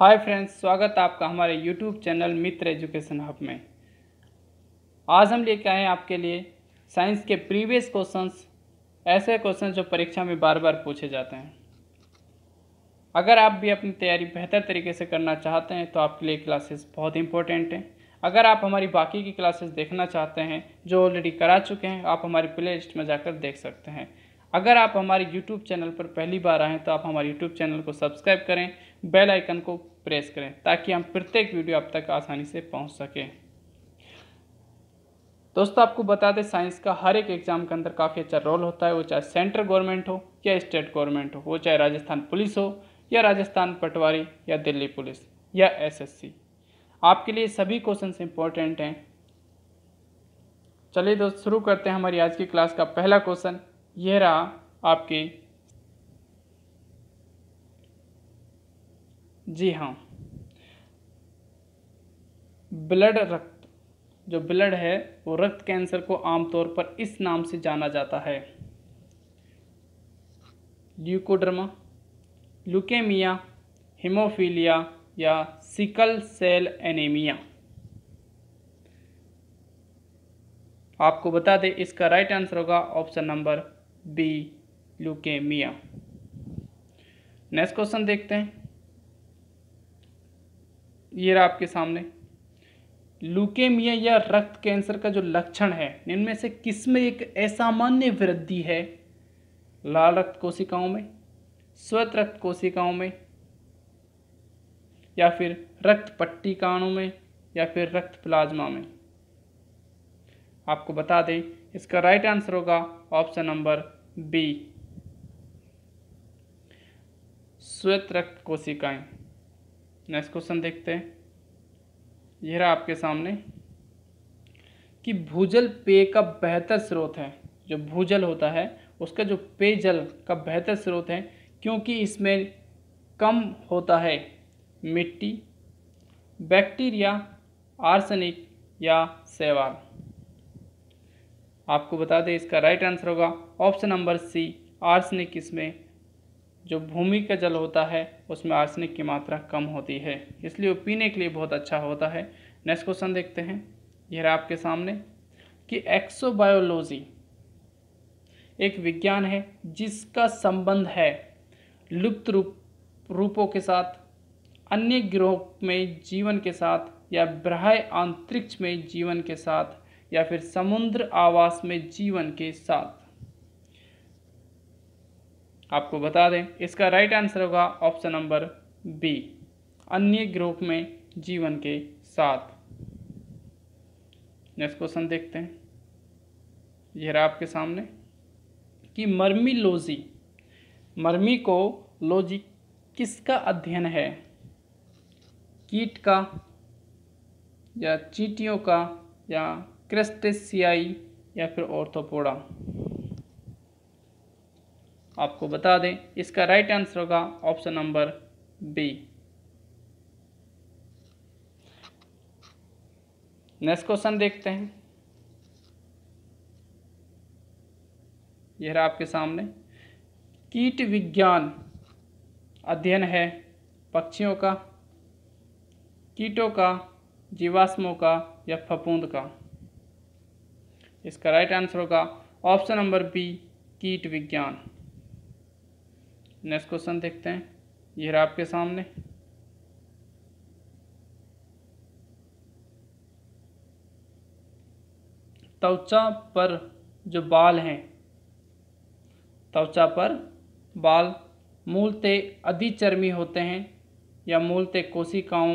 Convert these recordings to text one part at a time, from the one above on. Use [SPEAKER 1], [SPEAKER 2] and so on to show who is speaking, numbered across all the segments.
[SPEAKER 1] hi friends स्वागत आपका हमारे YouTube channel Mitra education hub में आज हम लेके आए हैं आपके लिए साइंस के प्रीवियस क्वेश्चंस ऐसे क्वेश्चन जो परीक्षा में बार बार पूछे जाते हैं अगर आप भी अपनी तैयारी बेहतर तरीके से करना चाहते हैं तो आपके लिए क्लासेस बहुत इंपॉर्टेंट हैं अगर आप हमारी बाकी की क्लासेस देखना चाहते हैं जो ऑलरेडी करा चुके हैं आप हमारी प्ले लिस्ट में जाकर देख सकते हैं अगर आप हमारे यूट्यूब चैनल पर पहली बार आएँ तो आप हमारे यूट्यूब चैनल को सब्सक्राइब करें बेल आइकन को प्रेस करें ताकि हम प्रत्येक वीडियो आप तक आसानी से पहुंच सकें दोस्तों आपको बता दें साइंस का हर एक एग्ज़ाम के अंदर काफ़ी अच्छा रोल होता है वो चाहे सेंट्रल गवर्नमेंट हो या स्टेट गवर्नमेंट हो वो चाहे राजस्थान पुलिस हो या राजस्थान पटवारी या दिल्ली पुलिस या एस आपके लिए सभी क्वेश्चन इंपॉर्टेंट हैं चलिए दोस्त शुरू करते हैं हमारी आज की क्लास का पहला क्वेश्चन यह रहा आपकी जी हाँ ब्लड रक्त जो ब्लड है वो रक्त कैंसर को आमतौर पर इस नाम से जाना जाता है ल्यूकोड्रमा ल्यूकेमिया हिमोफीलिया या सिकल सेल एनीमिया आपको बता दें इसका राइट आंसर होगा option number B leukaemia next question देखते हैं ये रहा आपके सामने लूकेमिया या रक्त कैंसर का जो लक्षण है इनमें से किस में एक असामान्य वृद्धि है लाल रक्त कोशिकाओं में स्वत रक्त कोशिकाओं में या फिर रक्त पट्टी कानों में या फिर रक्त प्लाज्मा में आपको बता दें इसका राइट आंसर होगा ऑप्शन नंबर बी श्वेत रक्त कोशिकाएं नेक्स्ट क्वेश्चन देखते हैं यह रहा आपके सामने कि भूजल पेय का बेहतर स्रोत है जो भूजल होता है उसका जो पेयजल का बेहतर स्रोत है क्योंकि इसमें कम होता है मिट्टी बैक्टीरिया आर्सेनिक या सेवाल आपको बता दें इसका राइट आंसर होगा ऑप्शन नंबर सी आर्सेनिक इसमें जो भूमि का जल होता है उसमें आर्सेनिक की मात्रा कम होती है इसलिए वो पीने के लिए बहुत अच्छा होता है नेक्स्ट क्वेश्चन देखते हैं यह रहा आपके सामने कि एक्सोबायोलॉजी एक विज्ञान है जिसका संबंध है लुप्त रूप रूपों के साथ अन्य ग्रहों में जीवन के साथ या ब्रह अंतरिक्ष में जीवन के साथ या फिर समुद्र आवास में जीवन के साथ आपको बता दें इसका राइट आंसर होगा ऑप्शन नंबर बी अन्य ग्रुप में जीवन के साथ नेक्स्ट क्वेश्चन देखते हैं यह रहा आपके सामने कि मर्मी लोजी मर्मी को लोजी किसका अध्ययन है कीट का या चीटियों का या क्रस्टेसियाई या फिर ऑर्थोपोडा आपको बता दें इसका राइट आंसर होगा option number B next question देखते हैं यह रहा आपके सामने कीट विज्ञान अध्ययन है पक्षियों का कीटों का जीवाश्मों का या फपूंद का इसका राइट आंसर होगा ऑप्शन नंबर बी कीट विज्ञान नेक्स्ट क्वेश्चन देखते हैं ये रहा आपके सामने त्वचा पर जो बाल हैं त्वचा पर बाल मूलते अधिचर्मी होते हैं या मूलते कोशिकाओं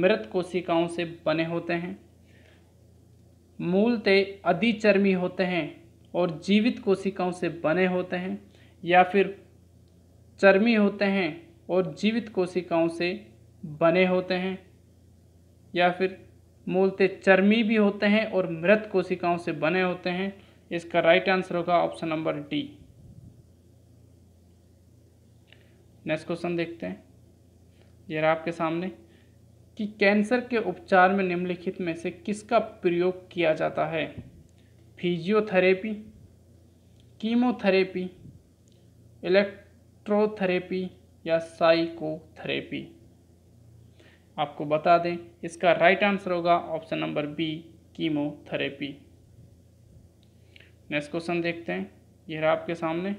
[SPEAKER 1] मृत कोशिकाओं से बने होते हैं मूलते अधिचर्मी होते हैं और जीवित कोशिकाओं से बने होते हैं या फिर चर्मी होते हैं और जीवित कोशिकाओं से बने होते हैं या फिर मूलते चर्मी भी होते हैं और मृत कोशिकाओं से बने होते हैं इसका राइट आंसर होगा option number D next question देखते हैं ये रहा आपके सामने कि कैंसर के उपचार में निम्नलिखित में से किसका प्रयोग किया जाता है फिजियोथेरेपी कीमोथेरेपी इलेक्ट स्ट्रोथेरेपी या साइकोथेरेपी आपको बता दें इसका राइट आंसर होगा option number B chemotherapy next question देखते हैं यह रहा आपके सामने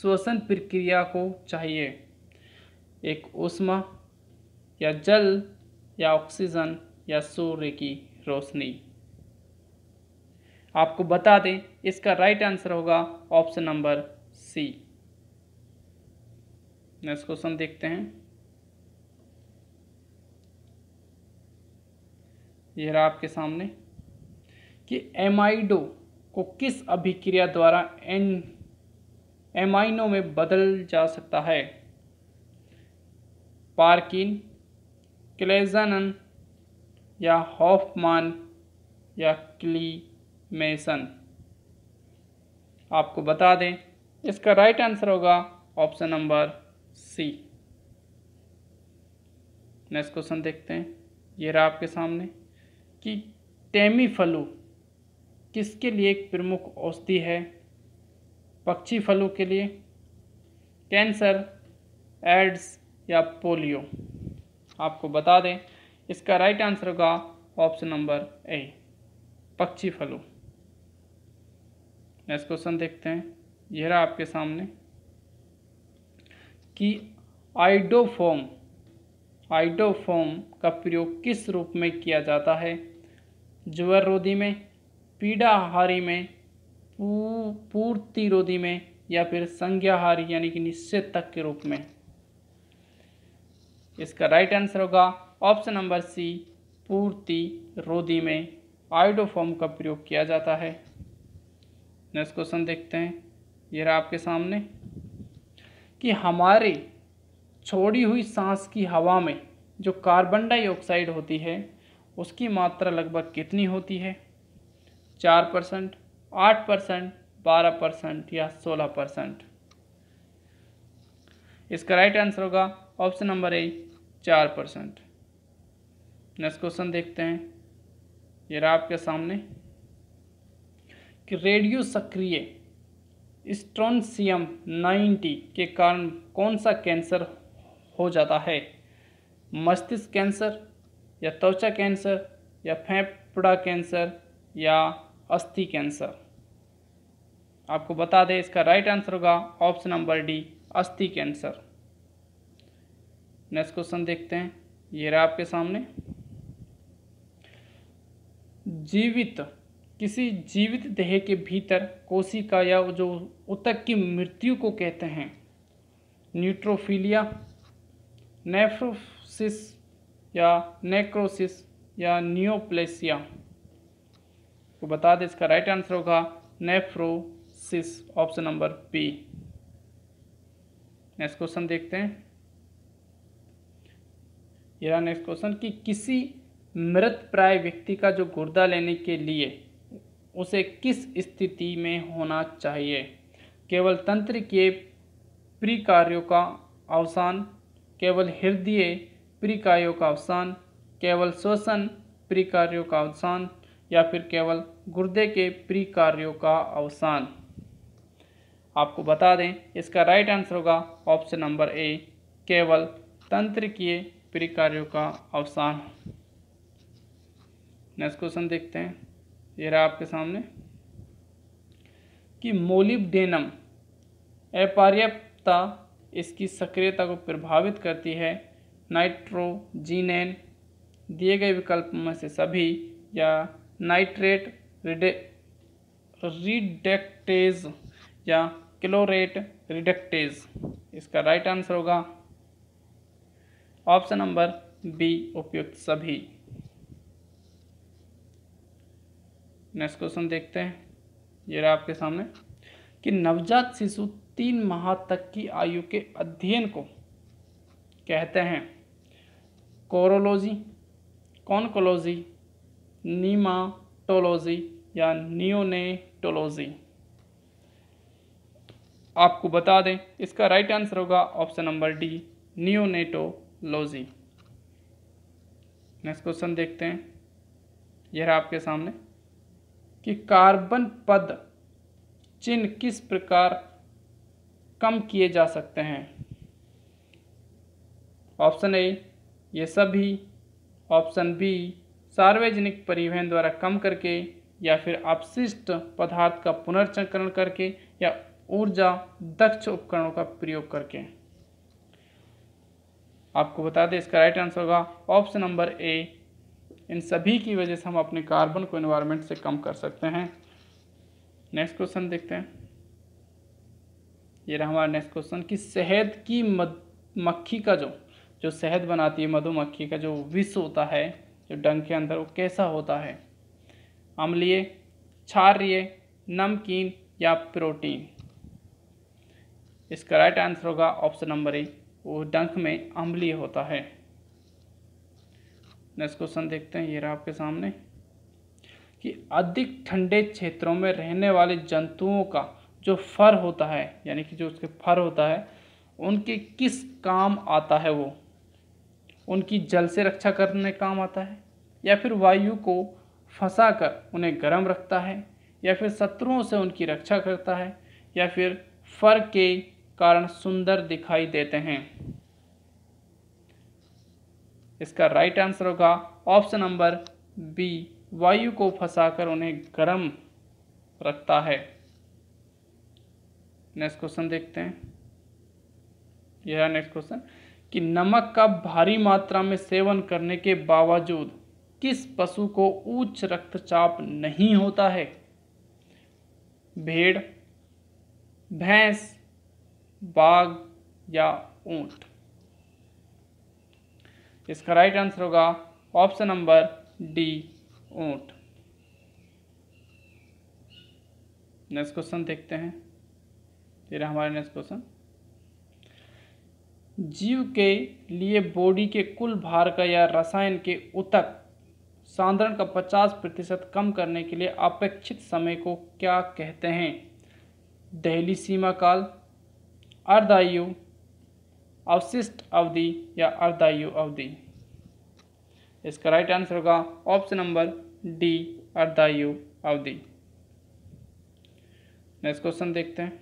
[SPEAKER 1] श्वसन प्रक्रिया को चाहिए एक उष्मा या जल या ऑक्सीजन या सूर्य की रोशनी आपको बता दें इसका राइट आंसर होगा option number C next question देखते हैं यह रहा आपके सामने कि एमाइडो को किस अभिक्रिया द्वारा एन एमाइनो में बदल जा सकता है पार्किन क्लेजनन या हॉफमान या क्लीमेसन आपको बता दें इसका राइट आंसर होगा option number C next question देखते हैं ये रहा आपके सामने कि टेमी फलू किसके लिए एक प्रमुख औषधि है पक्षी फलू के लिए कैंसर एड्स या पोलियो आपको बता दें इसका राइट आंसर होगा ऑप्शन नंबर ए पक्षी फलू नेक्स्ट क्वेश्चन देखते हैं यह रहा आपके सामने कि आइडोफोम आइडोफोम का प्रयोग किस रूप में किया जाता है ज्वर रोधी में पीड़ाहारी में पू, पूर्ति रोधी में या फिर संज्ञाहारी यानी कि निश्चित तक के रूप में इसका राइट आंसर होगा ऑप्शन नंबर सी पूर्ति रोधी में आइडोफॉर्म का प्रयोग किया जाता है नेक्स्ट क्वेश्चन देखते हैं ये रहा आपके सामने कि हमारे छोड़ी हुई सांस की हवा में जो कार्बन डाइऑक्साइड होती है उसकी मात्रा लगभग कितनी होती है चार परसेंट आठ परसेंट बारह परसेंट या सोलह परसेंट इसका राइट आंसर होगा ऑप्शन नंबर ए चार परसेंट नेक्स्ट क्वेश्चन देखते हैं ये रहा आपके सामने कि रेडियो सक्रिय स्ट्रॉनसियम 90 के कारण कौन सा कैंसर हो जाता है मस्तिष्क कैंसर या त्वचा कैंसर या फेफड़ा कैंसर या अस्थि कैंसर आपको बता दें इसका राइट आंसर होगा ऑप्शन नंबर डी अस्थि कैंसर नेक्स्ट क्वेश्चन देखते हैं ये रहा आपके सामने जीवित किसी जीवित देह के भीतर कोशिका या जो उतक की मृत्यु को कहते हैं न्यूट्रोफीलिया नेफ्रोसिस या नेक्रोसिस या न्योप्लेसिया को तो बता दें इसका राइट आंसर होगा nephrosis option number B next question देखते हैं यह नेक्स्ट क्वेश्चन कि किसी मृत प्राय व्यक्ति का जो गुर्दा लेने के लिए उसे किस स्थिति में होना चाहिए केवल तंत्र के प्रिकार्यों का अवसान केवल हृदय प्रिकार्यों का अवसान केवल श्वसन प्रिकार्यों का अवसान या फिर केवल गुर्दे के प्रिकार्यों का अवसान आपको बता दें इसका राइट आंसर होगा ऑप्शन नंबर ए केवल तंत्र के प्रिकार्यों का अवसान नेक्स्ट क्वेश्चन देखते हैं ये रहा आपके सामने कि मोलिब्डेनम अपर्याप्तता इसकी सक्रियता को प्रभावित करती है नाइट्रोजीनेन दिए गए विकल्प में से सभी या नाइट्रेट रिडे रिडक्टेज या क्लोरेट रिडक्टेज इसका राइट आंसर होगा ऑप्शन नंबर बी उपयुक्त सभी नेक्स्ट क्वेश्चन देखते हैं ये रहा आपके सामने कि नवजात शिशु तीन माह तक की आयु के अध्ययन को कहते हैं कोरोलॉजी कॉनकोलॉजी नीमाटोलॉजी या नियोनेटोलॉजी आपको बता दें इसका राइट आंसर होगा option number D neonatology next question देखते हैं यह रहा आपके सामने कि कार्बन पद चिन्ह किस प्रकार कम किए जा सकते हैं ऑप्शन ए ये सभी ऑप्शन बी सार्वजनिक परिवहन द्वारा कम करके या फिर अपशिष्ट पदार्थ का पुनर्चक्रण करके या ऊर्जा दक्ष उपकरणों का प्रयोग करके आपको बता दें इसका राइट आंसर होगा ऑप्शन नंबर ए इन सभी की वजह से हम अपने कार्बन को इन्वायरमेंट से कम कर सकते हैं नेक्स्ट क्वेश्चन देखते हैं ये रहा हमारा नेक्स्ट क्वेश्चन कि शहद की मक्खी का जो जो शहद बनाती है मधुमक्खी का जो विष होता है जो डंग के अंदर वो कैसा होता है अम्लीय क्षार्य नमकीन या प्रोटीन इसका राइट आंसर होगा ऑप्शन नंबर ए वो डंक में अम्लीय होता है नेक्स्ट क्वेश्चन देखते हैं ये रहा आपके सामने कि अधिक ठंडे क्षेत्रों में रहने वाले जंतुओं का जो फर होता है यानी कि जो उसके फर होता है उनके किस काम आता है वो उनकी जल से रक्षा करने काम आता है या फिर वायु को फंसा कर उन्हें गर्म रखता है या फिर शत्रुओं से उनकी रक्षा करता है या फिर फर के कारण सुंदर दिखाई देते हैं इसका राइट आंसर होगा ऑप्शन नंबर बी वायु को फंसाकर उन्हें गर्म रखता है नेक्स्ट क्वेश्चन देखते हैं यह नेक्स्ट क्वेश्चन कि नमक का भारी मात्रा में सेवन करने के बावजूद किस पशु को उच्च रक्तचाप नहीं होता है भेड़ भैंस बाघ या ऊंट इसका राइट आंसर होगा ऑप्शन नंबर डी ऊंट नेक्स्ट क्वेश्चन देखते हैं फिर हमारे नेक्स्ट क्वेश्चन जीव के लिए बॉडी के कुल भार का या रसायन के उतक सांद्रण का 50 प्रतिशत कम करने के लिए अपेक्षित समय को क्या कहते हैं दहली सीमा काल अर्ध आयु अवशिष्ट अवधि या अर्धायु अवधि इसका राइट आंसर होगा ऑप्शन नंबर डी अर्धायु अवधि नेक्स्ट क्वेश्चन देखते हैं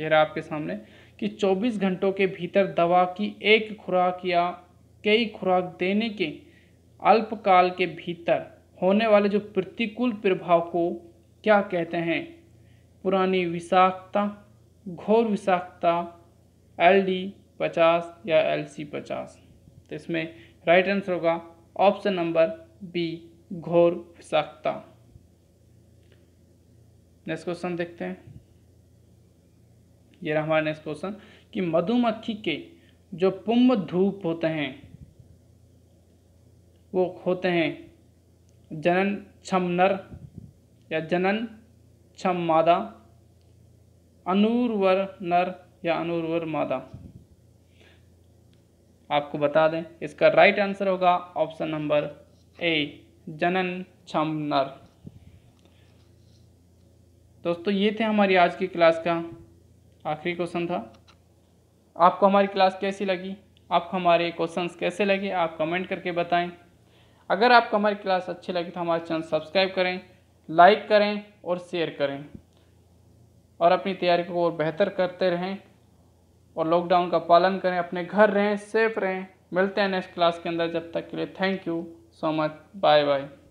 [SPEAKER 1] यह रहा आपके सामने कि 24 घंटों के भीतर दवा की एक खुराक या कई खुराक देने के अल्पकाल के भीतर होने वाले जो प्रतिकूल प्रभाव को क्या कहते हैं पुरानी विषाक्तता घोर विषाक्तता एल डी पचास या एल सी पचास तो इसमें राइट आंसर होगा ऑप्शन नंबर बी घोर विषाखता नेक्स्ट क्वेश्चन देखते हैं ये हमारा नेक्स्ट क्वेश्चन कि मधुमक्खी के जो पुम धूप होते हैं वो होते हैं जनन क्षम नर या जनन क्षम मादा अनूर्वर नर या अनुर्वर मादा आपको बता दें इसका राइट आंसर होगा ऑप्शन नंबर ए जनन छम नर दोस्तों ये थे हमारी आज की क्लास का आखिरी क्वेश्चन था आपको हमारी क्लास कैसी लगी आपको हमारे क्वेश्चंस कैसे लगे आप कमेंट करके बताएं अगर आपको हमारी क्लास अच्छी लगी तो हमारा चैनल सब्सक्राइब करें लाइक करें और शेयर करें और अपनी तैयारी को और बेहतर करते रहें और लॉकडाउन का पालन करें अपने घर रहें सेफ रहें मिलते हैं नेक्स्ट क्लास के अंदर जब तक के लिए thank you so much bye bye